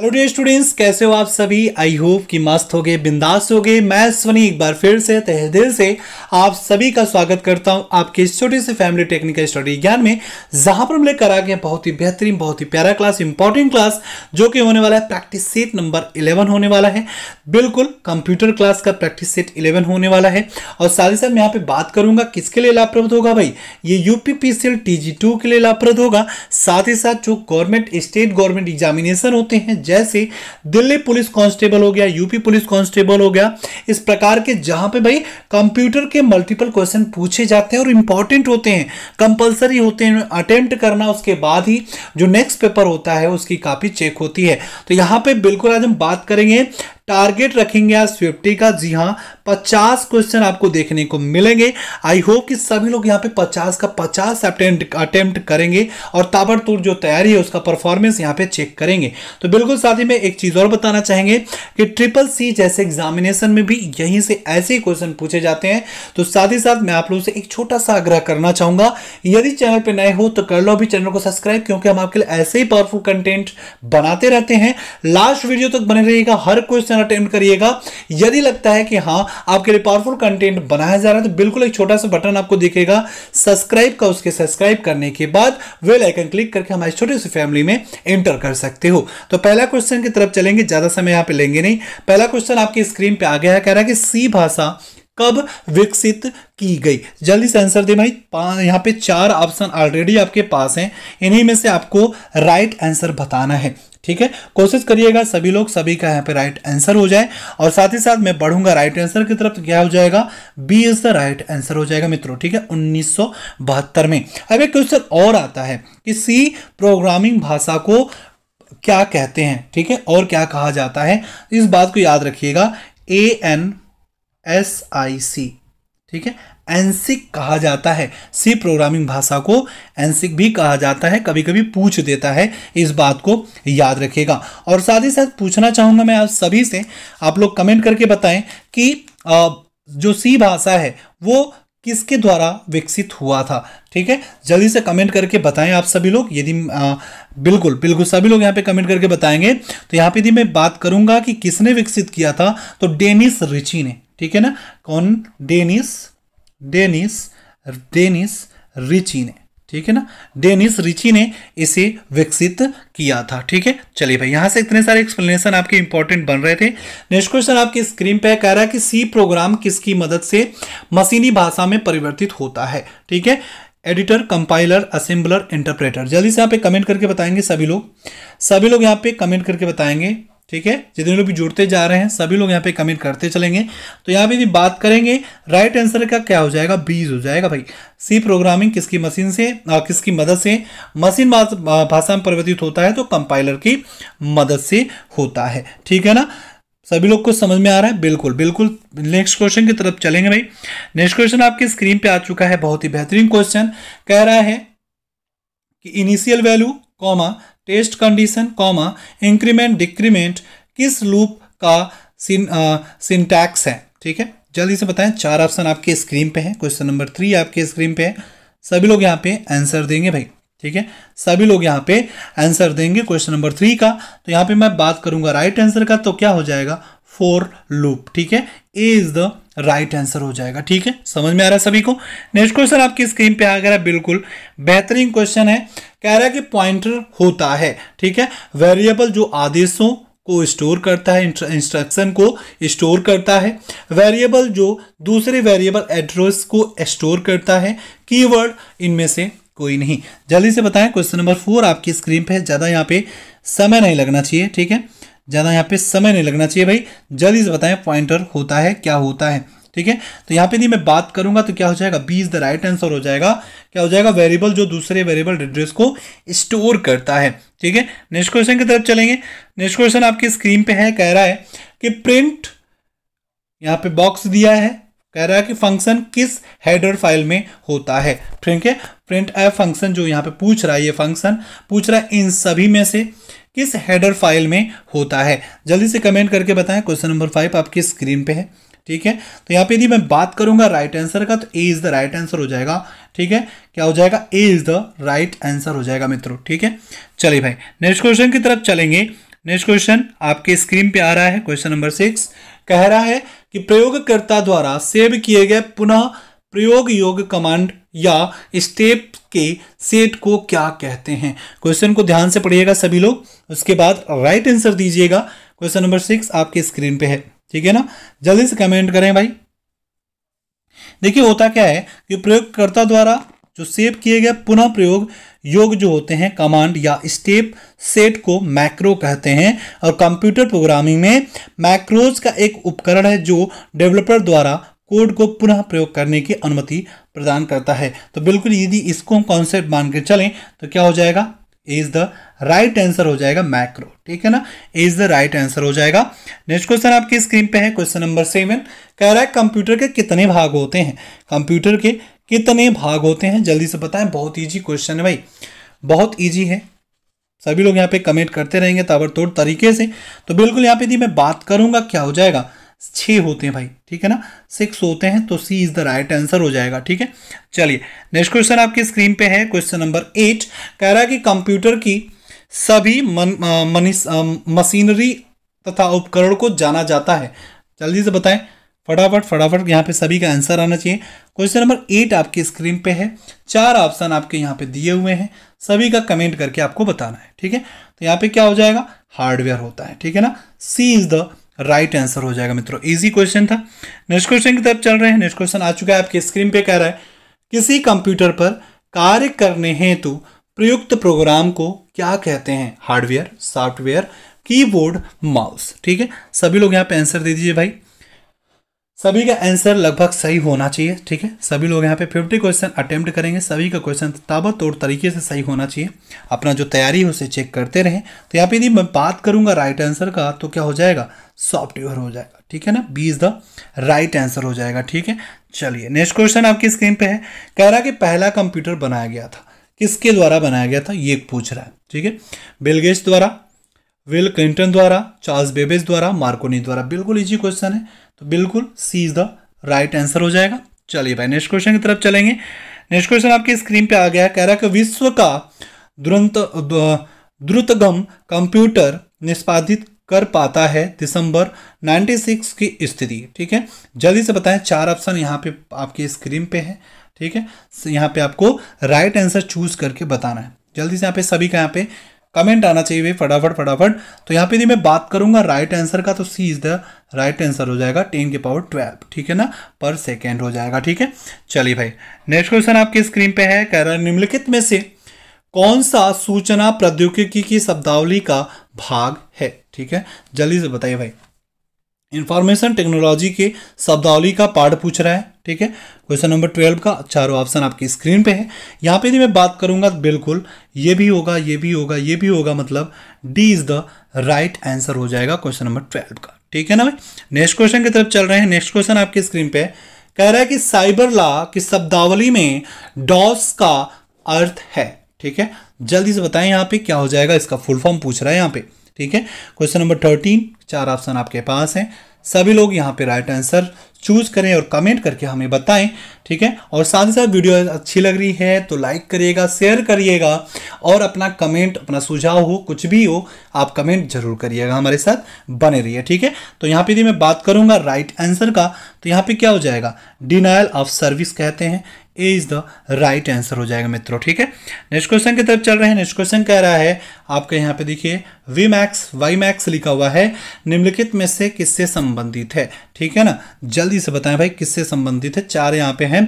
hello day students कैसे हो आप सभी आई होप कि मस्त हो गए बिंदास हो गए मैं स्वनी एक बार फिर से तहे दिल से आप सभी का स्वागत करता हूं आपके इस छोटे से फैमिली टेक्निकल स्टडी ज्ञान में जहां पर हम लेकर आ गए बहुत ही बेहतरीन बहुत ही प्यारा क्लास इंपॉर्टेंट क्लास जो कि होने वाला है प्रैक्टिस सेट नंबर इलेवन होने वाला है बिल्कुल कंप्यूटर क्लास का प्रैक्टिस सेट इलेवन होने वाला है और साथ ही साथ मैं यहाँ पर बात करूंगा किसके लिए लाभप्रद होगा भाई ये U P P C L T G two के लिए लाभप्रद होगा साथ ही साथ जो गवर्नमेंट स्टेट गवर्नमेंट एग्जामिनेशन होते हैं जैसे दिल्ली पुलिस कांस्टेबल हो गया यूपी पुलिस कांस्टेबल हो गया इस प्रकार के जहां पे भाई कंप्यूटर के मल्टीपल क्वेश्चन पूछे जाते हैं और इंपॉर्टेंट होते हैं कंपलसरी होते हैं अटेम्प्ट करना उसके बाद ही जो नेक्स्ट पेपर होता है उसकी कापी चेक होती है तो यहां पर बिल्कुल आज हम बात करेंगे टारगेट रखेंगे आज फिफ्टी का जी हाँ पचास क्वेश्चन आपको देखने को मिलेंगे आई होप कि सभी लोग यहाँ पे पचास का पचास अटेम्प्ट करेंगे और ताबड़तोड़ जो तैयारी है उसका परफॉर्मेंस यहाँ पे चेक करेंगे तो बिल्कुल साथ ही में एक चीज़ और बताना चाहेंगे कि ट्रिपल सी जैसे एग्जामिनेशन में भी यहीं से ऐसे क्वेश्चन पूछे जाते हैं तो साथ ही साथ मैं आप लोगों से एक छोटा सा आग्रह करना चाहूँगा यदि चैनल पर नए हो तो कर लो अभी चैनल को सब्सक्राइब क्योंकि हम आपके लिए ऐसे ही पावरफुल कंटेंट बनाते रहते हैं लास्ट वीडियो तक बने रहेगा हर क्वेश्चन क्वेश्चन अटेम्प्ट करिएगा यदि लगता है कि हाँ आपके लिए पावरफुल कंटेंट बनाया जा रहा है तो बिल्कुल एक छोटा सा बटन आपको दिखेगा सब्सक्राइब का उसके सब्सक्राइब करने के बाद वेल आइकन क्लिक करके हमारे छोटे से फैमिली में एंटर कर सकते हो तो पहला क्वेश्चन की तरफ चलेंगे ज़्यादा समय यहाँ पे लेंगे नहीं पहला क्वेश्चन आपकी स्क्रीन पर आ गया कह रहा है कि सी भाषा कब विकसित की गई जल्दी से आंसर दे भाई यहाँ पे चार ऑप्शन ऑलरेडी आपके पास हैं इन्हीं में से आपको राइट आंसर बताना है ठीक है कोशिश करिएगा सभी लोग सभी का यहाँ पे राइट आंसर हो जाए और साथ ही साथ मैं बढ़ूंगा राइट आंसर की तरफ तो क्या हो जाएगा B is the right answer हो जाएगा मित्रों ठीक है उन्नीस में अब एक क्वेश्चन और आता है कि सी प्रोग्रामिंग भाषा को क्या कहते हैं ठीक है और क्या कहा जाता है इस बात को याद रखिएगा ए एन एस आई सी ठीक है एनसिक कहा जाता है सी प्रोग्रामिंग भाषा को एनसिक भी कहा जाता है कभी कभी पूछ देता है इस बात को याद रखेगा और साथ ही साथ पूछना चाहूँगा मैं आप सभी से आप लोग कमेंट करके बताएं कि जो सी भाषा है वो किसके द्वारा विकसित हुआ था ठीक है जल्दी से कमेंट करके बताएं आप सभी लोग यदि बिल्कुल बिल्कुल सभी लोग यहाँ पे कमेंट करके बताएंगे तो यहाँ पे यदि मैं बात करूँगा कि किसने विकसित किया था तो डेनिस रिची ने ठीक है ना कौन डेनिस डेनिस डेनिस रिची ने ठीक है ना डेनिस रिची ने इसे विकसित किया था ठीक है चलिए भाई यहां से इतने सारे एक्सप्लेनेशन आपके इंपॉर्टेंट बन रहे थे नेक्स्ट क्वेश्चन आपकी स्क्रीन पे कह रहा है कि सी प्रोग्राम किसकी मदद से मशीनी भाषा में परिवर्तित होता है ठीक है एडिटर कंपाइलर असेंबलर इंटरप्रेटर जल्दी से यहाँ पे कमेंट करके बताएंगे सभी लोग सभी लोग यहाँ पे कमेंट करके बताएंगे ठीक है जितने लोग भी जुड़ते जा रहे हैं सभी लोग यहाँ पे कमेंट करते चलेंगे तो यहाँ पे यदि बात करेंगे राइट आंसर का क्या हो जाएगा बीज हो जाएगा भाई सी प्रोग्रामिंग किसकी मशीन से आ, किसकी मदद से मशीन भाषा में परिवर्तित होता है तो कंपाइलर की मदद से होता है ठीक है ना सभी लोग को समझ में आ रहा है बिल्कुल बिल्कुल नेक्स्ट क्वेश्चन की तरफ चलेंगे भाई नेक्स्ट क्वेश्चन आपके स्क्रीन पे आ चुका है बहुत ही बेहतरीन क्वेश्चन कह रहा है कि initial value comma test condition comma increment decrement किस लूप का सिंटैक्स है ठीक है जल्दी से बताएं चार ऑप्शन आपके स्क्रीन पे है क्वेश्चन नंबर थ्री आपके स्क्रीन पे है सभी लोग यहाँ पे आंसर देंगे भाई ठीक है सभी लोग यहाँ पे आंसर देंगे क्वेश्चन नंबर थ्री का तो यहाँ पे मैं बात करूंगा राइट आंसर का तो क्या हो जाएगा फोर लूप ठीक है A is the right answer हो जाएगा ठीक है समझ में आ रहा है सभी को नेक्स्ट क्वेश्चन आपकी स्क्रीन पे आ गया बिल्कुल बेहतरीन क्वेश्चन है कह रहा है कि पॉइंटर होता है ठीक है वेरिएबल जो आदेशों को स्टोर करता है इंस्ट्रक्शन को स्टोर करता है वेरिएबल जो दूसरे वेरिएबल एड्रेस को स्टोर करता है कीवर्ड इनमें से कोई नहीं जल्दी से बताएं क्वेश्चन नंबर फोर आपकी स्क्रीन पे है ज़्यादा यहाँ पे समय नहीं लगना चाहिए ठीक है ज़्यादा यहाँ पे समय नहीं लगना चाहिए भाई जल्दी से बताएं पॉइंटर होता है क्या होता है ठीक है तो यहाँ पे यदि मैं बात करूंगा तो क्या हो जाएगा B is the right answer हो जाएगा क्या हो जाएगा वेरिएबल जो दूसरे वेरिएबल एड्रेस को स्टोर करता है ठीक है नेक्स्ट क्वेश्चन की तरफ चलेंगे नेक्स्ट क्वेश्चन आपकी स्क्रीन पे है कह रहा है कि प्रिंट यहाँ पे बॉक्स दिया है कह रहा है कि फंक्शन किस हेडर फाइल में होता है ठीक है प्रिंट ए फंक्शन जो यहाँ पे पूछ रहा है ये फंक्शन पूछ रहा है इन सभी में से किस हेडर फाइल में होता है जल्दी से कमेंट करके बताएं क्वेश्चन नंबर फाइव आपकी स्क्रीन पे है ठीक है तो यहाँ पे यदि मैं बात करूंगा राइट आंसर का तो A is the right answer हो जाएगा ठीक है क्या हो जाएगा A is the right answer हो जाएगा मित्रों ठीक है चलिए भाई नेक्स्ट क्वेश्चन की तरफ चलेंगे नेक्स्ट क्वेश्चन आपके स्क्रीन पे आ रहा है क्वेश्चन नंबर सिक्स कह रहा है कि प्रयोगकर्ता द्वारा सेव किए गए पुनः प्रयोग योग कमांड या स्टेप के सेट को क्या कहते हैं क्वेश्चन को ध्यान से पढ़िएगा सभी लोग उसके बाद राइट आंसर दीजिएगा क्वेश्चन नंबर सिक्स आपके स्क्रीन पे है ठीक है ना जल्दी से कमेंट करें भाई देखिए होता क्या है कि प्रयोगकर्ता द्वारा जो सेव किए गए पुनः प्रयोग योग जो होते हैं कमांड या स्टेप सेट को मैक्रो कहते हैं और कंप्यूटर प्रोग्रामिंग में मैक्रोज का एक उपकरण है जो डेवलपर द्वारा कोड को पुनः प्रयोग करने की अनुमति प्रदान करता है तो बिल्कुल यदि इसको हम कॉन्सेप्ट मान के चलें तो क्या हो जाएगा इज द राइट आंसर हो जाएगा मैक्रो ठीक है ना इज द राइट आंसर हो जाएगा नेक्स्ट क्वेश्चन आपकी स्क्रीन पे है क्वेश्चन नंबर सेवन कह रहा है कंप्यूटर के कितने भाग होते हैं कंप्यूटर के कितने भाग होते हैं जल्दी से बताएं बहुत ईजी क्वेश्चन है भाई बहुत ईजी है सभी लोग यहाँ पे कमेंट करते रहेंगे ताबड़तोड़ तरीके से तो बिल्कुल यहाँ पे यदि मैं बात करूंगा क्या हो जाएगा छः होते हैं भाई ठीक है ना सिक्स होते हैं तो C is the right answer हो जाएगा ठीक है चलिए नेक्स्ट क्वेश्चन आपकी स्क्रीन पे है क्वेश्चन नंबर एट कह रहा है कि कंप्यूटर की सभी मशीनरी तथा उपकरण को जाना जाता है जल्दी से बताएं फटाफट फटाफट यहाँ पे सभी का आंसर आना चाहिए क्वेश्चन नंबर एट आपकी स्क्रीन पे है चार ऑप्शन आपके यहाँ पे दिए हुए हैं सभी का कमेंट करके आपको बताना है ठीक है तो यहाँ पे क्या हो जाएगा हार्डवेयर होता है ठीक है ना C is the right answer हो जाएगा मित्रों इजी क्वेश्चन था नेक्स्ट क्वेश्चन की तरफ चल रहे हैं नेक्स्ट क्वेश्चन आ चुका है आपके स्क्रीन पे कह रहा है किसी कंप्यूटर पर कार्य करने हेतु प्रयुक्त प्रोग्राम को क्या कहते हैं हार्डवेयर सॉफ्टवेयर कीबोर्ड माउस ठीक है सभी लोग यहाँ पे आंसर दे दीजिए भाई सभी का आंसर लगभग सही होना चाहिए ठीक है सभी लोग यहाँ पे फिफ्टी क्वेश्चन अटेम्प्ट करेंगे सभी का क्वेश्चन ताबत और तरीके से सही होना चाहिए अपना जो तैयारी है उसे चेक करते रहें तो यहाँ पे यदि मैं बात करूँगा राइट आंसर का तो क्या हो जाएगा सॉफ्टवेयर हो जाएगा ठीक है ना B is the right answer हो जाएगा ठीक है चलिए नेक्स्ट क्वेश्चन आपकी स्क्रीन पे है कह रहा कि पहला कंप्यूटर बनाया गया था किसके द्वारा बनाया गया था ये पूछ रहा है ठीक है बिलगेट्स द्वारा विल क्लिंटन द्वारा चार्ल्स बेबेज द्वारा मार्कोनी द्वारा बिल्कुल इजी क्वेश्चन है तो बिल्कुल C is the right answer हो जाएगा चलिए भाई नेक्स्ट क्वेश्चन की तरफ चलेंगे नेक्स्ट क्वेश्चन आपकी स्क्रीन पे आ गया कह रहा है कि विश्व का दुरंत द्रुतगम कंप्यूटर निष्पादित कर पाता है दिसंबर 96 की स्थिति ठीक है जल्दी से बताएं चार ऑप्शन यहाँ पे आपकी स्क्रीन पे है ठीक है यहाँ पे आपको राइट आंसर चूज करके बताना है जल्दी से यहाँ पे सभी का यहाँ पे कमेंट आना चाहिए भाई फटाफट फटाफट तो यहाँ पे यदि मैं बात करूंगा राइट आंसर का तो C is the right answer हो जाएगा टेन के पावर ट्वेल्व ठीक है ना पर सेकेंड हो जाएगा ठीक है चलिए भाई नेक्स्ट क्वेश्चन आपके स्क्रीन पे है कह रहा है निम्नलिखित में से कौन सा सूचना प्रौद्योगिकी की शब्दावली का भाग है ठीक है जल्दी से बताइए भाई इंफॉर्मेशन टेक्नोलॉजी के शब्दावली का पार्ट पूछ रहा है ठीक है क्वेश्चन नंबर ट्वेल्व का चारों ऑप्शन आपकी स्क्रीन पे है यहाँ पे यदि मैं बात करूँगा बिल्कुल ये भी होगा ये भी होगा ये भी होगा मतलब D is the right answer हो जाएगा क्वेश्चन नंबर ट्वेल्व का ठीक है ना भाई नेक्स्ट क्वेश्चन की तरफ चल रहे हैं नेक्स्ट क्वेश्चन आपकी स्क्रीन पे है कह रहा है कि साइबर लॉ की शब्दावली में डॉस का अर्थ है ठीक है जल्दी से बताएं यहाँ पे क्या हो जाएगा इसका फुल फॉर्म पूछ रहा है यहाँ पे ठीक है क्वेश्चन नंबर थर्टीन चार ऑप्शन आपके पास है सभी लोग यहाँ पे राइट आंसर चूज करें और कमेंट करके हमें बताएं ठीक है और साथ ही साथ वीडियो अच्छी लग रही है तो लाइक करिएगा शेयर करिएगा और अपना कमेंट अपना सुझाव हो कुछ भी हो आप कमेंट जरूर करिएगा हमारे साथ बने रहिए ठीक है तो यहाँ पे यदि मैं बात करूँगा राइट आंसर का तो यहाँ पे क्या हो जाएगा डिनाइल ऑफ सर्विस कहते हैं A is the right answer हो जाएगा मित्रों ठीक है नेक्स्ट क्वेश्चन की तरफ चल रहे हैं नेक्स्ट क्वेश्चन कह रहा है आपके यहाँ पे देखिए वी मैक्स वाई मैक्स लिखा हुआ है निम्नलिखित में से किससे संबंधित है ठीक है ना जल्दी से बताएं भाई किससे संबंधित है चार यहाँ पे हैं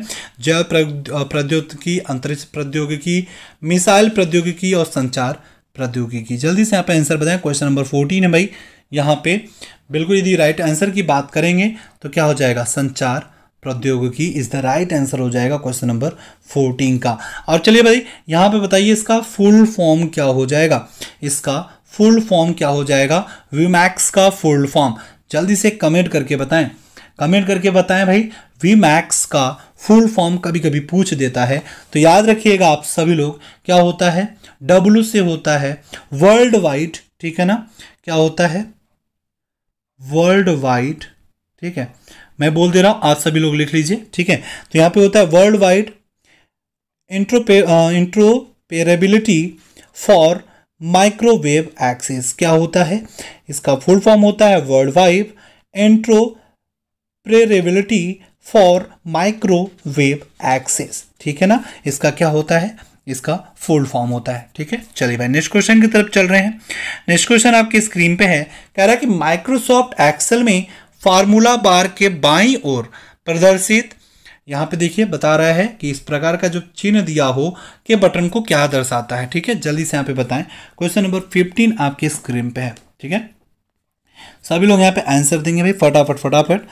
जैव प्रौद्योगिकी अंतरिक्ष प्रौद्योगिकी मिसाइल प्रौद्योगिकी और संचार प्रौद्योगिकी जल्दी से यहाँ पे आंसर बताएं क्वेश्चन नंबर फोर्टीन है भाई यहाँ पे बिल्कुल यदि राइट आंसर की बात करेंगे तो क्या हो जाएगा संचार प्रौद्योगिकी इज द राइट आंसर हो जाएगा क्वेश्चन नंबर फोर्टीन का और चलिए भाई यहाँ पे बताइए इसका फुल फॉर्म क्या हो जाएगा इसका फुल फॉर्म क्या हो जाएगा वीमैक्स का फुल फॉर्म जल्दी से कमेंट करके बताएं कमेंट करके बताएं भाई वी मैक्स का फुल फॉर्म कभी कभी पूछ देता है तो याद रखिएगा आप सभी लोग क्या होता है डब्ल्यू से होता है वर्ल्ड वाइड ठीक है ना क्या होता है वर्ल्ड वाइड ठीक है मैं बोल दे रहा हूँ आप सभी लोग लिख लीजिए ठीक है तो यहाँ पे होता है वर्ल्ड वाइड इंट्रोपे इंट्रोपेरेबिलिटी फॉर माइक्रोवेव एक्सेस क्या होता है इसका फुल फॉर्म होता है world wide interoperability for microwave access ठीक है ना इसका क्या होता है इसका फुल फॉर्म होता है ठीक है चलिए भाई नेक्स्ट क्वेश्चन की तरफ चल रहे हैं नेक्स्ट क्वेश्चन आपकी स्क्रीन पे है कह रहा है कि माइक्रोसॉफ्ट एक्सेल में फार्मूला बार के बाई ओर प्रदर्शित यहाँ पे देखिए बता रहा है कि इस प्रकार का जो चिन्ह दिया हो के बटन को क्या दर्शाता है ठीक है जल्दी से यहाँ पे बताएं क्वेश्चन नंबर फिफ्टीन आपके स्क्रीन पे है ठीक है सभी लोग यहाँ पे आंसर देंगे भाई फटाफट फटाफट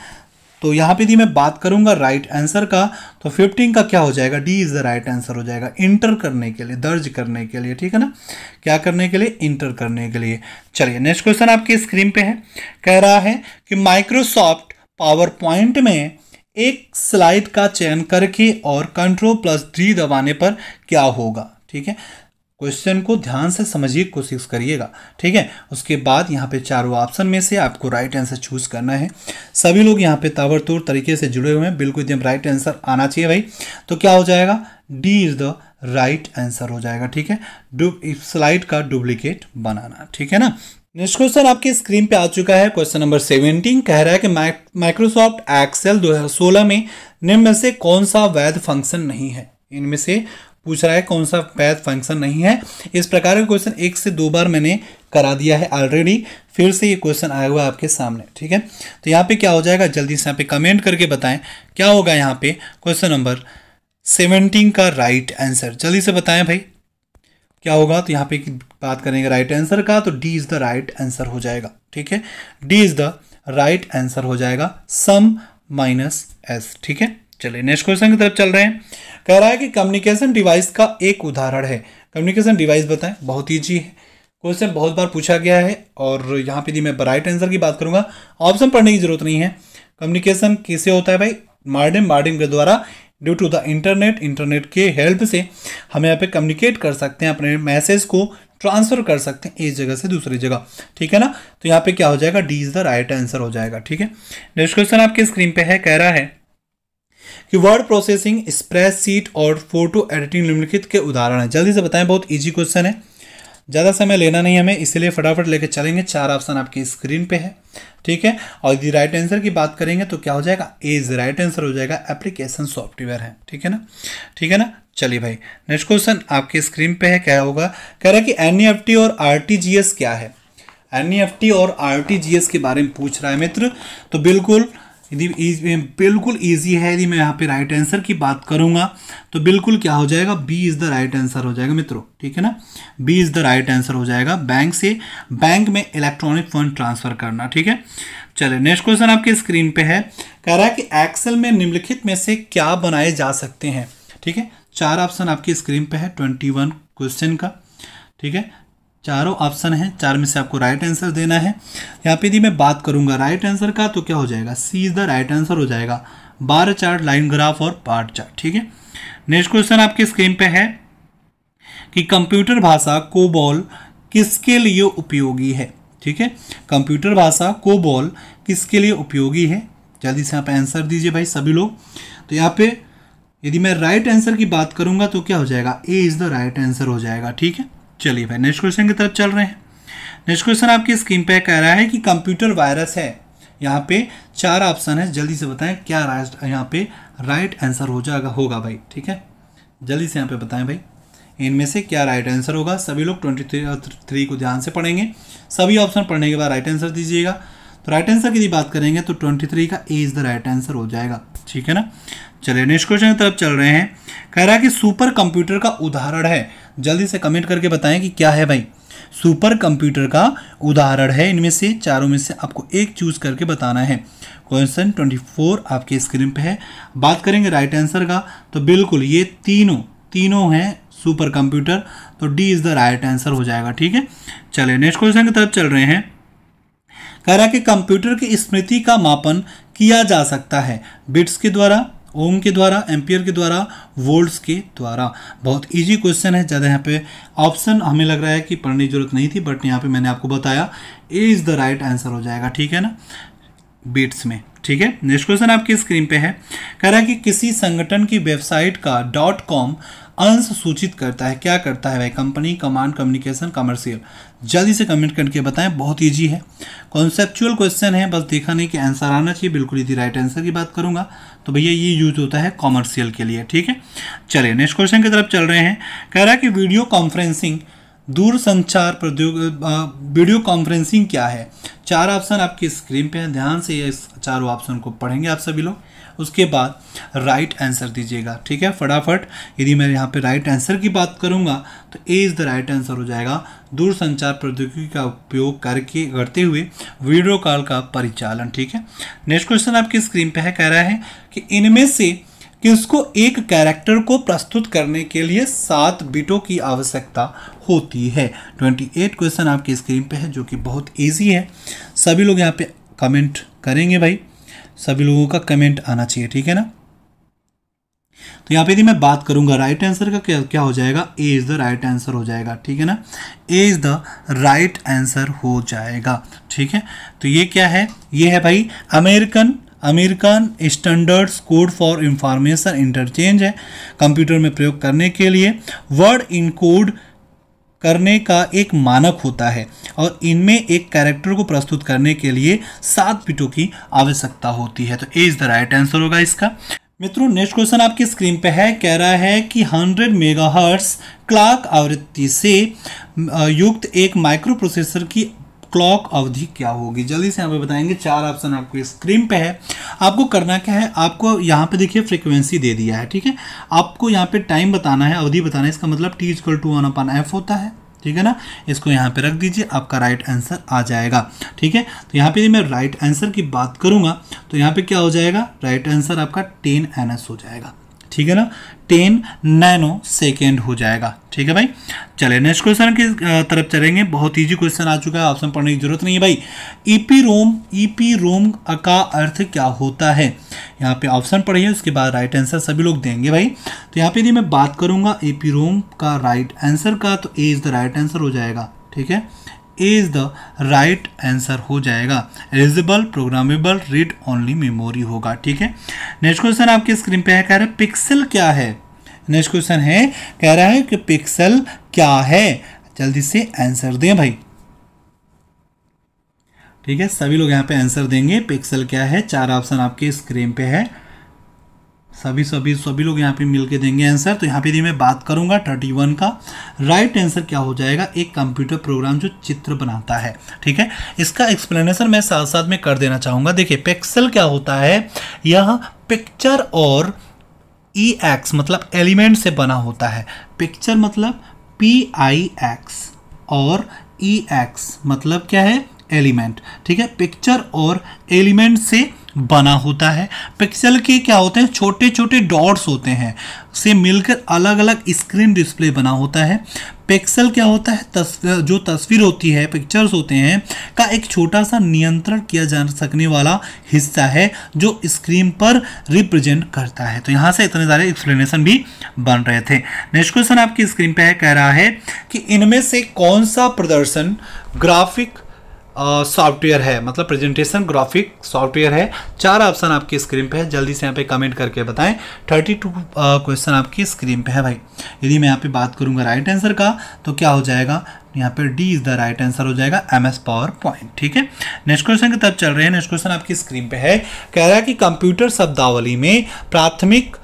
तो यहाँ पे यदि मैं बात करूँगा राइट आंसर का तो फिफ्टीन का क्या हो जाएगा D is the right answer हो जाएगा इंटर करने के लिए दर्ज करने के लिए ठीक है ना क्या करने के लिए इंटर करने के लिए चलिए नेक्स्ट क्वेश्चन आपकी स्क्रीन पे है कह रहा है कि माइक्रोसॉफ्ट पावर पॉइंट में एक स्लाइड का चयन करके और कंट्रोल प्लस डी दबाने पर क्या होगा ठीक है क्वेश्चन को ध्यान से समझिए कोशिश करिएगा ठीक है उसके बाद यहाँ पे चारों ऑप्शन में से आपको राइट आंसर चूज करना है सभी लोग यहाँ पे ताबड़तोड़ तरीके से जुड़े हुए हैं बिल्कुल एकदम राइट आंसर आना चाहिए भाई तो क्या हो जाएगा D is the right answer हो जाएगा ठीक है स्लाइड का डुप्लीकेट बनाना ठीक है ना नेक्स्ट क्वेश्चन आपके स्क्रीन पे आ चुका है क्वेश्चन नंबर सेवेंटीन कह रहा है कि माइक्रोसॉफ्ट एक्सेल 2016 में निम्न में से कौन सा वैध फंक्शन नहीं है इनमें से पूछ रहा है कौन सा पैथ फंक्शन नहीं है इस प्रकार का क्वेश्चन एक से दो बार मैंने करा दिया है ऑलरेडी फिर से ये क्वेश्चन आया हुआ है आपके सामने ठीक है तो यहाँ पे क्या हो जाएगा जल्दी से यहाँ पे कमेंट करके बताएं क्या होगा यहाँ पे क्वेश्चन नंबर सेवनटीन का राइट आंसर जल्दी से बताएं भाई क्या होगा तो यहाँ पे बात करेंगे राइट आंसर का तो D is the right answer हो जाएगा ठीक है D is the right answer हो जाएगा सम माइनस एस ठीक है चलिए नेक्स्ट क्वेश्चन की तरफ चल रहे हैं कह रहा है कि कम्युनिकेशन डिवाइस का एक उदाहरण है कम्युनिकेशन डिवाइस बताएं बहुत ईजी है क्वेश्चन बहुत बार पूछा गया है और यहाँ पे यदि मैं राइट आंसर की बात करूँगा ऑप्शन पढ़ने की जरूरत नहीं है कम्युनिकेशन कैसे होता है भाई मार्डिन मार्डिन के द्वारा due to the internet internet के हेल्प से हम यहाँ पे कम्युनिकेट कर सकते हैं अपने मैसेज को ट्रांसफर कर सकते हैं एक जगह से दूसरी जगह ठीक है ना तो यहाँ पे क्या हो जाएगा D is the right answer हो जाएगा ठीक है नेक्स्ट क्वेश्चन आपके स्क्रीन पे है कह रहा है कि वर्ड प्रोसेसिंग स्प्रेस सीट और फोटो एडिटिंग निम्नलिखित के उदाहरण हैं जल्दी से बताएं बहुत इजी क्वेश्चन है ज़्यादा समय लेना नहीं हमें इसलिए फटाफट लेके चलेंगे चार ऑप्शन आपकी स्क्रीन पे है ठीक है और यदि राइट आंसर की बात करेंगे तो क्या हो जाएगा ए इज राइट आंसर हो जाएगा एप्लीकेशन सॉफ्टवेयर है ठीक है ना ठीक है ना चलिए भाई नेक्स्ट क्वेश्चन आपके स्क्रीन पे है क्या होगा कह रहा है कि एन e और आर क्या है एन e और आर के बारे में पूछ रहा है मित्र तो बिल्कुल यदि बिल्कुल ईजी है यदि मैं यहाँ पे राइट आंसर की बात करूंगा तो बिल्कुल क्या हो जाएगा B is the right answer हो जाएगा मित्रों ठीक है ना B is the right answer हो जाएगा बैंक से बैंक में इलेक्ट्रॉनिक फंड ट्रांसफ़र करना ठीक है चले नेक्स्ट क्वेश्चन आपके स्क्रीन पे है कह रहा है कि एक्सेल में निम्नलिखित में से क्या बनाए जा सकते हैं ठीक है चार ऑप्शन आपकी स्क्रीन पे है ट्वेंटी वन क्वेश्चन का ठीक है चारों ऑप्शन हैं चार में से आपको राइट आंसर देना है यहाँ पे यदि मैं बात करूँगा राइट आंसर का तो क्या हो जाएगा C is the right answer हो जाएगा बार चार्ट लाइन ग्राफ और पार्ट चार्ट ठीक है नेक्स्ट क्वेश्चन आपके स्क्रीन पे है कि कंप्यूटर भाषा कोबॉल किसके लिए उपयोगी है ठीक है कंप्यूटर भाषा कोबॉल किसके लिए उपयोगी है जल्दी से आप आंसर दीजिए भाई सभी लोग तो यहाँ पे यदि मैं राइट आंसर की बात करूँगा तो क्या हो जाएगा A is the right answer हो जाएगा ठीक है चलिए भाई नेक्स्ट क्वेश्चन की तरफ चल रहे हैं नेक्स्ट क्वेश्चन आपकी स्क्रीन पे कह रहा है कि कंप्यूटर वायरस है यहाँ पे चार ऑप्शन है जल्दी से बताएं क्या राइट यहाँ पे राइट आंसर हो जाएगा होगा भाई ठीक है जल्दी से यहाँ पे बताएं भाई इनमें से क्या राइट आंसर होगा सभी लोग ट्वेंटी थ्री और थ्री को ध्यान से पढ़ेंगे सभी ऑप्शन पढ़ने के बाद राइट आंसर दीजिएगा तो राइट आंसर की बात करेंगे तो ट्वेंटी थ्री का A is the right answer हो जाएगा ठीक है ना चलिए नेक्स्ट क्वेश्चन की तरफ चल रहे हैं कह रहा है कि सुपर कंप्यूटर का उदाहरण है जल्दी से कमेंट करके बताएं कि क्या है भाई सुपर कंप्यूटर का उदाहरण है इनमें से चारों में से आपको एक चूज करके बताना है क्वेश्चन ट्वेंटी फोर आपके स्क्रीन पे है बात करेंगे राइट आंसर का तो बिल्कुल ये तीनों तीनों हैं सुपर कंप्यूटर तो D is the right answer हो जाएगा ठीक है चलिए नेक्स्ट क्वेश्चन की तरफ चल रहे हैं कह रहा है कि कंप्यूटर की स्मृति का मापन किया जा सकता है बिट्स के द्वारा ओम के द्वारा एम्पियर के द्वारा वोल्ट्स के द्वारा बहुत इजी क्वेश्चन है ज़्यादा यहाँ पे ऑप्शन हमें लग रहा है कि पढ़ने की जरूरत नहीं थी बट यहाँ पे मैंने आपको बताया A is the right answer हो जाएगा ठीक है ना बीट्स में ठीक है नेक्स्ट क्वेश्चन आपकी स्क्रीन पे है कह रहा है कि किसी संगठन की वेबसाइट का डॉट कॉम अंश सूचित करता है क्या करता है भाई कंपनी कमांड कम्युनिकेशन कमर्शियल जल्दी से कमेंट करके बताएं बहुत ईजी है कॉन्सेप्चुअल क्वेश्चन है बस देखा नहीं कि आंसर आना चाहिए बिल्कुल इजी राइट आंसर की बात करूंगा तो भैया ये यूज होता है कॉमर्शियल के लिए ठीक है चलिए नेक्स्ट क्वेश्चन की तरफ चल रहे हैं कह रहा है कि वीडियो कॉन्फ्रेंसिंग दूर संचार प्रद्योग वीडियो कॉन्फ्रेंसिंग क्या है चार ऑप्शन आपकी स्क्रीन पे हैं ध्यान से ये चारों ऑप्शन को पढ़ेंगे आप सभी लोग उसके बाद राइट आंसर दीजिएगा ठीक है फटाफट यदि मैं यहाँ पे राइट आंसर की बात करूँगा तो A is the right answer हो जाएगा दूरसंचार प्रौद्योगिकी का उपयोग करके करते हुए वीडियो कॉल का परिचालन ठीक है नेक्स्ट क्वेश्चन आपकी स्क्रीन पर है कह रहा है कि इनमें से किसको एक कैरेक्टर को प्रस्तुत करने के लिए सात बिटों की आवश्यकता होती है 28 क्वेश्चन आपकी स्क्रीन पे है जो कि बहुत इजी है सभी लोग यहाँ पे कमेंट करेंगे भाई सभी लोगों का कमेंट आना चाहिए ठीक है ना तो यहां पे यदि मैं बात करूंगा राइट आंसर का क्या क्या हो जाएगा A is the right answer हो जाएगा ठीक है ना A is the right answer हो जाएगा ठीक है तो ये क्या है ये है भाई American American standard code for information interchange है कंप्यूटर में प्रयोग करने के लिए वर्ड इन कोड करने का एक मानक होता है और इनमें एक कैरेक्टर को प्रस्तुत करने के लिए सात बिटों की आवश्यकता होती है तो A is the right answer होगा इसका मित्रों नेक्स्ट क्वेश्चन आपकी स्क्रीन पे है कह रहा है कि 100 मेगाहर्ट्ज़ क्लॉक आवृत्ति से युक्त एक माइक्रोप्रोसेसर की क्लॉक अवधि क्या होगी जल्दी से यहाँ पे बताएंगे चार ऑप्शन आपके स्क्रीन पे है आपको करना क्या है आपको यहाँ पे देखिए फ्रीक्वेंसी दे दिया है ठीक है आपको यहाँ पे टाइम बताना है अवधि बताना है इसका मतलब T is equal to one upon F होता है ठीक है ना इसको यहाँ पे रख दीजिए आपका राइट आंसर आ जाएगा ठीक है तो यहाँ पे मैं राइट आंसर की बात करूँगा तो यहाँ पे क्या हो जाएगा राइट आंसर आपका टेन एन हो जाएगा ठीक है ना टेन नैनो सेकेंड हो जाएगा ठीक है भाई चले नेक्स्ट क्वेश्चन की तरफ चलेंगे बहुत इजी क्वेश्चन आ चुका है ऑप्शन पढ़ने की जरूरत नहीं है भाई EP e ROM EP e ROM का अर्थ क्या होता है यहाँ पे ऑप्शन पढ़िए उसके बाद राइट आंसर सभी लोग देंगे भाई तो यहाँ पे यदि मैं बात करूंगा ईपी e रोम का राइट आंसर का तो A is the right answer हो जाएगा ठीक है इज द राइट आंसर हो जाएगा eligible programmable read only memory होगा ठीक है नेक्स्ट क्वेश्चन आपके स्क्रीन पे है कह रहा है पिक्सल क्या है नेक्स्ट क्वेश्चन है कह रहा है कि पिक्सल क्या है जल्दी से आंसर दें भाई ठीक है सभी लोग यहाँ पे आंसर देंगे पिक्सल क्या है चार ऑप्शन आपके स्क्रीन पे है सभी सभी सभी लोग यहाँ पे मिलके देंगे आंसर तो यहाँ पे यदि मैं बात करूँगा थर्टी वन का राइट आंसर क्या हो जाएगा एक कंप्यूटर प्रोग्राम जो चित्र बनाता है ठीक है इसका एक्सप्लेनेशन मैं साथ साथ में कर देना चाहूँगा देखिए पिक्सल क्या होता है यह पिक्चर और ई e एक्स मतलब एलिमेंट से बना होता है पिक्चर मतलब पी आई एक्स और ई e एक्स मतलब क्या है एलिमेंट ठीक है पिक्चर और एलिमेंट से बना होता है पिक्सल के क्या होते हैं छोटे छोटे डॉट्स होते हैं से मिलकर अलग अलग स्क्रीन डिस्प्ले बना होता है पिक्सल क्या होता है तस्वीर जो तस्वीर होती है पिक्चर्स होते हैं का एक छोटा सा नियंत्रण किया जा सकने वाला हिस्सा है जो स्क्रीन पर रिप्रेजेंट करता है तो यहाँ से इतने सारे एक्सप्लेनेशन भी बन रहे थे नेक्स्ट क्वेश्चन आपकी स्क्रीन पर कह रहा है कि इनमें से कौन सा प्रदर्शन ग्राफिक सॉफ्टवेयर है मतलब प्रेजेंटेशन ग्राफिक सॉफ्टवेयर है चार ऑप्शन आपकी स्क्रीन पे है जल्दी से यहाँ पे कमेंट करके बताएं 32 क्वेश्चन आपकी स्क्रीन पे है भाई यदि मैं यहाँ पे बात करूँगा राइट आंसर का तो क्या हो जाएगा यहाँ पे D is the right answer हो जाएगा एम एस पावर पॉइंट ठीक है नेक्स्ट क्वेश्चन की तरफ चल रहे हैं नेक्स्ट क्वेश्चन आपकी स्क्रीन पे है कह रहा है कि कंप्यूटर शब्दावली में प्राथमिक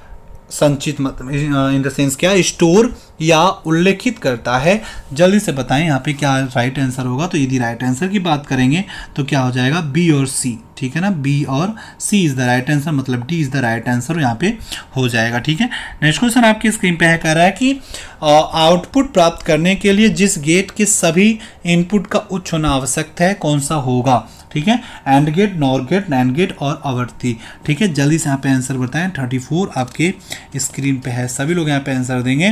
संचित मतलब इन द सेंस क्या स्टोर या उल्लेखित करता है जल्दी से बताएं यहाँ पे क्या राइट आंसर होगा तो यदि राइट आंसर की बात करेंगे तो क्या हो जाएगा बी और सी ठीक है ना बी और C is the right answer मतलब D is the right answer यहाँ पे हो जाएगा ठीक है नेक्स्ट क्वेश्चन आपकी स्क्रीन पे है कह रहा है कि आउटपुट प्राप्त करने के लिए जिस गेट के सभी इनपुट का उच्च होना आवश्यक है कौन सा होगा ठीक है AND gate NOR gate NAND gate और अवर्ती ठीक है जल्दी से यहाँ पे आंसर बताएं 34 आपके स्क्रीन पे है सभी लोग यहाँ पे आंसर देंगे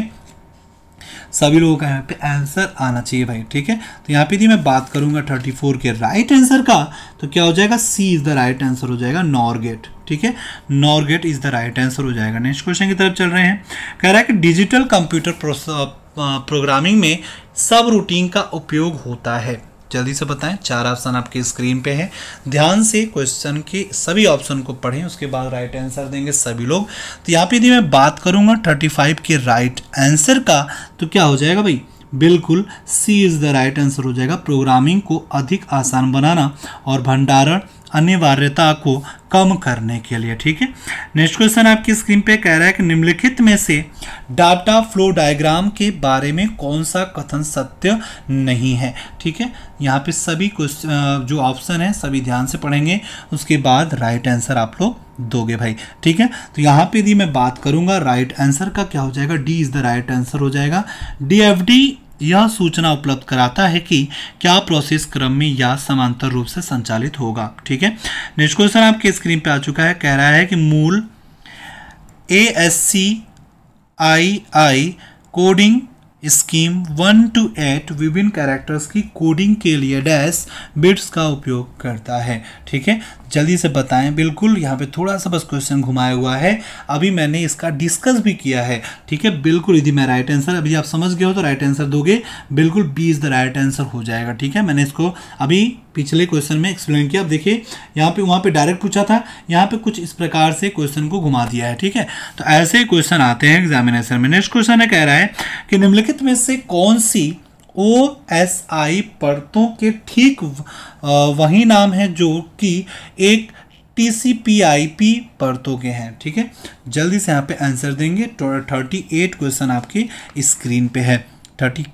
सभी लोगों का यहाँ पे आंसर आना चाहिए भाई ठीक है तो यहाँ पे यदि मैं बात करूंगा थर्टी फोर के राइट आंसर का तो क्या हो जाएगा C is the right answer हो जाएगा नॉर्गेट ठीक है NOR gate is the right answer हो जाएगा नेक्स्ट क्वेश्चन की तरफ चल रहे हैं कह रहा है कि डिजिटल कंप्यूटर प्रोग्रामिंग में सब रूटीन का उपयोग होता है जल्दी से बताएं चार ऑप्शन आपके स्क्रीन पे है ध्यान से क्वेश्चन के सभी ऑप्शन को पढ़ें उसके बाद राइट आंसर देंगे सभी लोग तो यहाँ पे यदि मैं बात करूँगा थर्टी फाइव के राइट आंसर का तो क्या हो जाएगा भाई बिल्कुल C is the right answer हो जाएगा प्रोग्रामिंग को अधिक आसान बनाना और भंडारण अनिवार्यता को कम करने के लिए ठीक है नेक्स्ट क्वेश्चन आपकी स्क्रीन पे कह रहा है कि निम्नलिखित में से डाटा फ्लो डायग्राम के बारे में कौन सा कथन सत्य नहीं है ठीक है यहाँ पे सभी क्वेश्चन जो ऑप्शन है सभी ध्यान से पढ़ेंगे उसके बाद राइट आंसर आप लोग दोगे भाई ठीक है तो यहाँ पे यदि मैं बात करूँगा राइट आंसर का क्या हो जाएगा D is the right answer हो जाएगा डी एफ डी यह सूचना उपलब्ध कराता है कि क्या प्रोसेस क्रम में या समांतर रूप से संचालित होगा ठीक है नेक्स्ट क्वेश्चन आपके स्क्रीन पे आ चुका है कह रहा है कि मूल A S C I I coding scheme one two eight विभिन्न कैरेक्टर्स की कोडिंग के लिए डैश बिट्स का उपयोग करता है ठीक है जल्दी से बताएं बिल्कुल यहाँ पे थोड़ा सा बस क्वेश्चन घुमाया हुआ है अभी मैंने इसका डिस्कस भी किया है ठीक है बिल्कुल यदि मैं राइट आंसर अभी आप समझ गए हो तो राइट आंसर दोगे बिल्कुल B is the right answer हो जाएगा ठीक है मैंने इसको अभी पिछले क्वेश्चन में एक्सप्लेन किया अब देखिए यहाँ पे वहाँ पे डायरेक्ट पूछा था यहाँ पे कुछ इस प्रकार से क्वेश्चन को घुमा दिया है ठीक है तो ऐसे क्वेश्चन आते हैं एग्जामिनेशन में नेक्स्ट क्वेश्चन है कह रहा है कि निम्नलिखित में से कौन सी ओ एस आई परतों के ठीक वही नाम है जो कि एक T C P I P परतों के हैं ठीक है जल्दी से यहाँ पे आंसर देंगे थर्टी एट क्वेश्चन आपकी स्क्रीन पे है थर्टी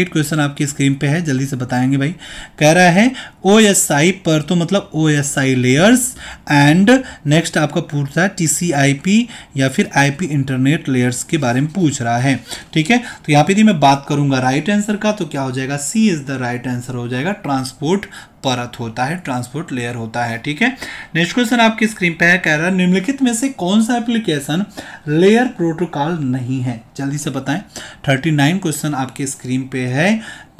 एट क्वेश्चन आपकी स्क्रीन पे है जल्दी से बताएंगे भाई कह रहा है ओ एस आई पर तो मतलब O S I layers and next आपका पूछ रहा है टी सी आई पी या फिर आई पी इंटरनेट लेयर्स के बारे में पूछ रहा है ठीक है तो यहाँ पे यदि मैं बात करूँगा राइट आंसर का तो क्या हो जाएगा C is the right answer हो जाएगा ट्रांसपोर्ट परत होता है ट्रांसपोर्ट लेयर होता है ठीक है नेक्स्ट क्वेश्चन आपकी स्क्रीन पर है कह रहा है निम्नलिखित में से कौन सा एप्लीकेशन लेयर प्रोटोकॉल नहीं है जल्दी से बताएं 39 क्वेश्चन आपके स्क्रीन पे है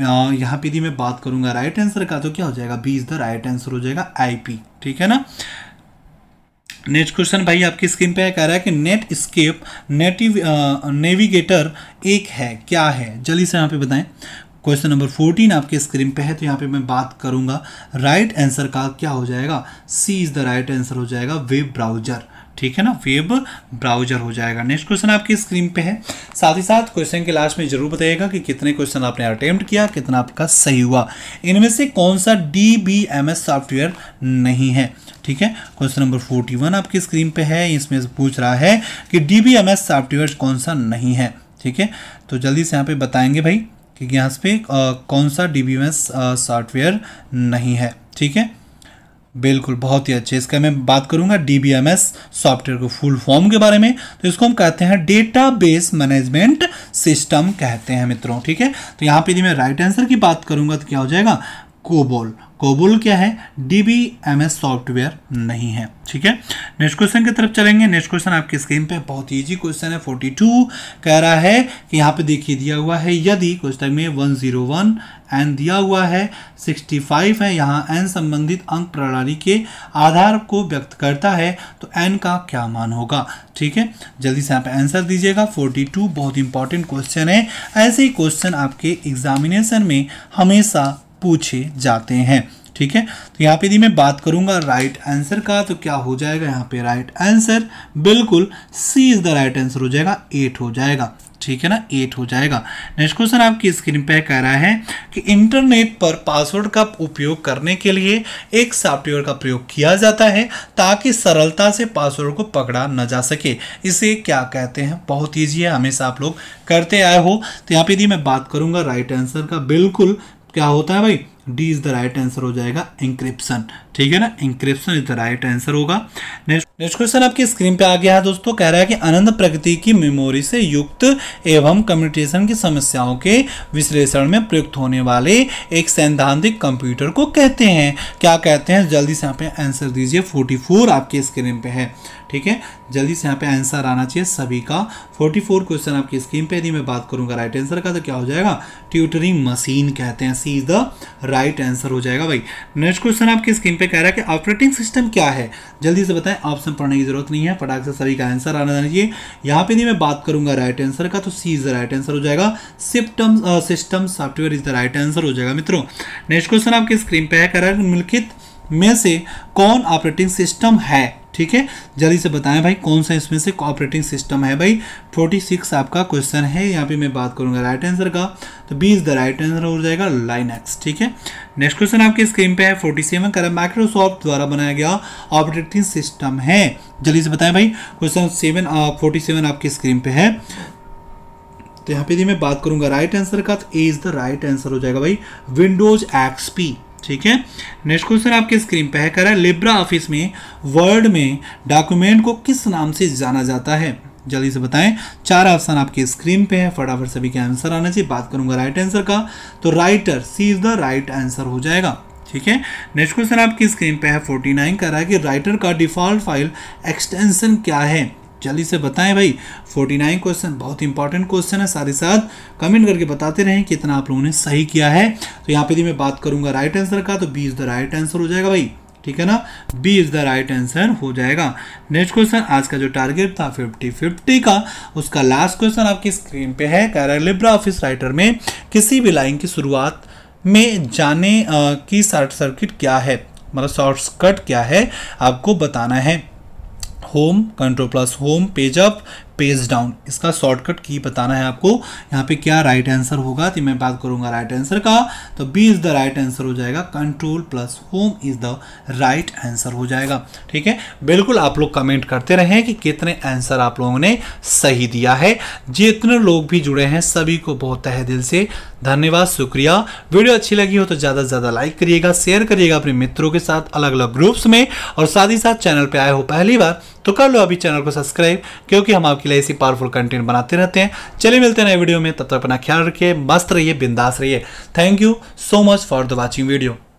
यहाँ पे यदि मैं बात करूंगा राइट आंसर का तो क्या हो जाएगा B is the right answer हो जाएगा आई ठीक है ना नेक्स्ट क्वेश्चन भाई आपकी स्क्रीन पे कह रहा है कि नेट स्केप नेटिव नेविगेटर एक है क्या है जल्दी से यहाँ पे बताएं क्वेश्चन नंबर फोर्टीन आपके स्क्रीन पे है तो यहाँ पे मैं बात करूँगा राइट आंसर का क्या हो जाएगा C is the right answer हो जाएगा वेब ब्राउजर ठीक है ना वेब ब्राउजर हो जाएगा नेक्स्ट क्वेश्चन आपकी स्क्रीन पे है साथ ही साथ क्वेश्चन के लास्ट में जरूर बताइएगा कि कितने क्वेश्चन आपने अटेम्प्ट किया कितना आपका सही हुआ इनमें से कौन सा D B M S software नहीं है ठीक है क्वेश्चन नंबर फोर्टी वन आपकी स्क्रीन पे है इसमें पूछ रहा है कि D B M S software कौन सा नहीं है ठीक है तो जल्दी से यहाँ पे बताएंगे भाई कि यहाँ पे कौन सा डी सॉफ्टवेयर नहीं है ठीक है बिल्कुल बहुत ही अच्छे इसका मैं बात करूंगा डी सॉफ्टवेयर को फुल फॉर्म के बारे में तो इसको हम कहते हैं डेटा बेस मैनेजमेंट सिस्टम कहते हैं मित्रों ठीक है तो यहाँ पे यदि मैं राइट आंसर की बात करूंगा तो क्या हो जाएगा कोबोल कोबोल क्या है डीबीएमएस सॉफ्टवेयर नहीं है ठीक है नेक्स्ट क्वेश्चन की तरफ चलेंगे नेक्स्ट क्वेश्चन आपकी स्क्रीन पे बहुत इजी क्वेश्चन है 42 कह रहा है कि यहाँ पे देखिए दिया हुआ है यदि क्वेश्चन में 101 एन दिया हुआ है 65 है यहाँ एन संबंधित अंक प्रणाली के आधार को व्यक्त करता है तो एन का क्या मान होगा ठीक है जल्दी से आप आंसर दीजिएगा 42 बहुत इंपॉर्टेंट क्वेश्चन है ऐसे ही क्वेश्चन आपके एग्जामिनेशन में हमेशा पूछे जाते हैं ठीक है तो यहाँ पे यदि मैं बात करूंगा राइट आंसर का तो क्या हो जाएगा यहाँ पे राइट आंसर बिल्कुल C is the right answer हो जाएगा एट हो जाएगा ठीक है ना एट हो जाएगा नेक्स्ट क्वेश्चन आपकी स्क्रीन पे कह रहा है कि इंटरनेट पर पासवर्ड का उपयोग करने के लिए एक सॉफ्टवेयर का प्रयोग किया जाता है ताकि सरलता से पासवर्ड को पकड़ा न जा सके इसे क्या कहते हैं बहुत ईजी है हमेशा आप लोग करते आए हो तो यहाँ पे यदि मैं बात करूँगा राइट आंसर का बिल्कुल क्या होता है भाई D is the right answer हो जाएगा इंक्रिप्सन ठीक है ना encryption is the right answer होगा नेक्स्ट क्वेश्चन आपकी स्क्रीन पे आ गया है दोस्तों कह रहा है कि अनंत प्रगति की मेमोरी से युक्त एवं कम्युनिकेशन की समस्याओं के विश्लेषण में प्रयुक्त होने वाले एक सैद्धांतिक कंप्यूटर को कहते हैं क्या कहते हैं जल्दी से यहाँ पे आंसर दीजिए 44 आपके स्क्रीन पे है ठीक है जल्दी से यहाँ पे आंसर आना चाहिए सभी का 44 क्वेश्चन आपकी स्क्रीन पे यदि मैं बात करूंगा राइट आंसर का तो क्या हो जाएगा ट्यूटरिंग मशीन कहते हैं C is the right answer हो जाएगा भाई नेक्स्ट क्वेश्चन आपकी स्क्रीन पे कह रहा है कि ऑपरेटिंग सिस्टम क्या है जल्दी से बताएं ऑप्शन पढ़ने की जरूरत नहीं है फटाक से सभी का आंसर आना चाहिए यहाँ पे नहीं मैं बात करूंगा राइट आंसर का तो C is the right answer हो जाएगा system system software is the right answer हो जाएगा मित्रों नेक्स्ट क्वेश्चन आपके स्क्रीन पर है कह रहा है निम्नलिखित में से कौन ऑपरेटिंग सिस्टम है ठीक है जल्दी से बताएं भाई कौन सा इसमें से ऑपरेटिंग सिस्टम है भाई 46 आपका क्वेश्चन है यहाँ पे मैं बात करूँगा राइट आंसर का तो B is the right answer हो जाएगा लाइनक्स ठीक है नेक्स्ट क्वेश्चन आपके स्क्रीन पे है 47 करें माइक्रोसॉफ्ट द्वारा बनाया गया ऑपरेटिंग सिस्टम है जल्दी से बताएं भाई क्वेश्चन सेवन फोर्टी सेवन आपकी स्क्रीन पे है तो यहाँ पे यदि मैं बात करूंगा राइट आंसर का तो A is the right answer हो जाएगा भाई विंडोज एक्सपी ठीक है नेक्स्ट क्वेश्चन आपके स्क्रीन पर है कह रहा है लिब्रा ऑफिस में वर्ड में डॉक्यूमेंट को किस नाम से जाना जाता है जल्दी से बताएं चार ऑप्शन आपके स्क्रीन पे है फटाफट सभी के आंसर आना चाहिए बात करूंगा राइट आंसर का तो writer C is the right answer हो जाएगा ठीक है नेक्स्ट क्वेश्चन आपकी स्क्रीन पे है 49 कह रहा है कि राइटर का डिफॉल्ट फाइल एक्सटेंशन क्या है जल्दी से बताएं भाई 49 क्वेश्चन बहुत इंपॉर्टेंट क्वेश्चन है साथ ही साथ कमेंट करके बताते रहें कितना आप लोगों ने सही किया है तो यहाँ पे यदि मैं बात करूंगा राइट आंसर का तो B is the right answer हो जाएगा भाई ठीक है ना B is the right answer हो जाएगा नेक्स्ट क्वेश्चन आज का जो टारगेट था फिफ्टी फिफ्टी का उसका लास्ट क्वेश्चन आपकी स्क्रीन पे है कह रहा है लिब्रा ऑफिस राइटर में किसी भी लाइन की शुरुआत में जाने की शॉर्ट सर्किट क्या है मतलब शॉर्ट कट क्या है आपको बताना है home control plus home page up page down इसका शॉर्टकट की बताना है आपको यहाँ पे क्या राइट आंसर होगा तो मैं बात करूँगा राइट आंसर का तो B is the right answer हो जाएगा control plus home is the right answer हो जाएगा ठीक है बिल्कुल आप लोग कमेंट करते रहें कि कितने आंसर आप लोगों ने सही दिया है जितने लोग भी जुड़े हैं सभी को बहुत तह दिल से धन्यवाद शुक्रिया वीडियो अच्छी लगी हो तो ज़्यादा से ज़्यादा लाइक करिएगा शेयर करिएगा अपने मित्रों के साथ अलग अलग ग्रुप्स में और साथ ही साथ चैनल पर आए हो पहली बार तो कर लो अभी चैनल को सब्सक्राइब क्योंकि हम आपके आपके लिए ऐसी पावरफुल कंटेंट बनाते रहते हैं चलिए मिलते हैं नए वीडियो में तब तक अपना ख्याल रखिए मस्त रहिए बिंदास रहिए thank you so much for the watching video